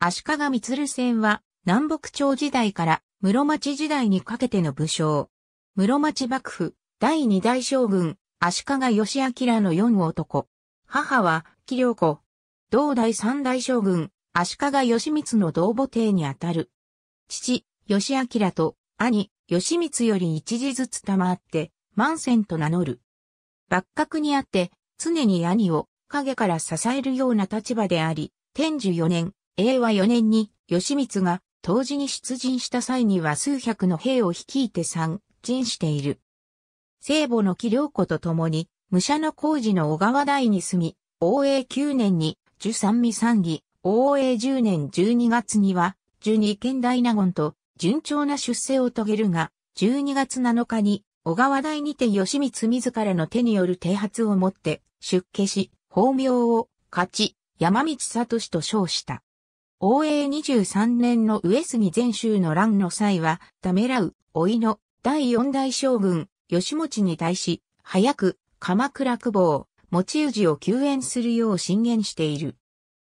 足利光線は南北朝時代から室町時代にかけての武将。室町幕府第二代将軍足利義明の四男。母は紀良子。同代三代将軍足利義満の同母帝にあたる。父、義明と兄、義満より一時ずつ賜って、万戦と名乗る。幕閣にあって、常に兄を影から支えるような立場であり、天寿四年、英和4年に義満が当時に出陣した際には数百の兵を率いて参陣している。聖母の木良子と共に、武者の工事の小川台に住み、応永9年に、十三味三義、応永10年12月には、十二県大納言と順調な出世を遂げるが、12月7日に、小川台にて義満自らの手による啓発をもって、出家し、法名を、勝ち、山道聡と称した。応永23年の上杉全州の乱の際は、ためらう、老いの、第四代将軍、吉持に対し、早く、鎌倉久保、持氏を救援するよう進言している。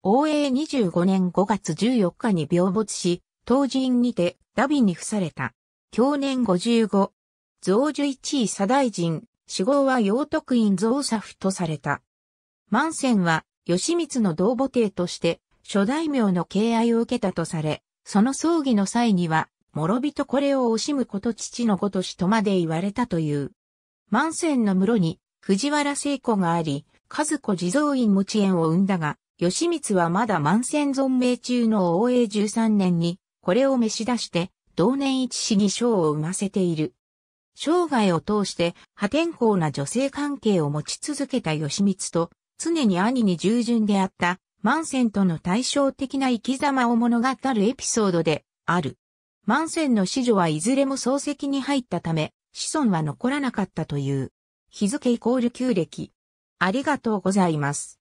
応永25年5月14日に病没し、当人にて、ダビに付された。去年55。増樹一位左大臣、死号は養徳院増佐府とされた。万仙は、吉光の同母帝として、諸大名の敬愛を受けたとされ、その葬儀の際には、諸人これを惜しむこと父のごとしとまで言われたという。万仙の室に藤原聖子があり、和子地蔵院持縁を生んだが、義満はまだ万仙存命中の王永13年に、これを召し出して、同年一死に賞を生ませている。生涯を通して破天荒な女性関係を持ち続けた義満と、常に兄に従順であったマンセンとの対照的な生き様を物語るエピソードである。マンセンの子女はいずれも漱石に入ったため、子孫は残らなかったという。日付イコール旧暦。ありがとうございます。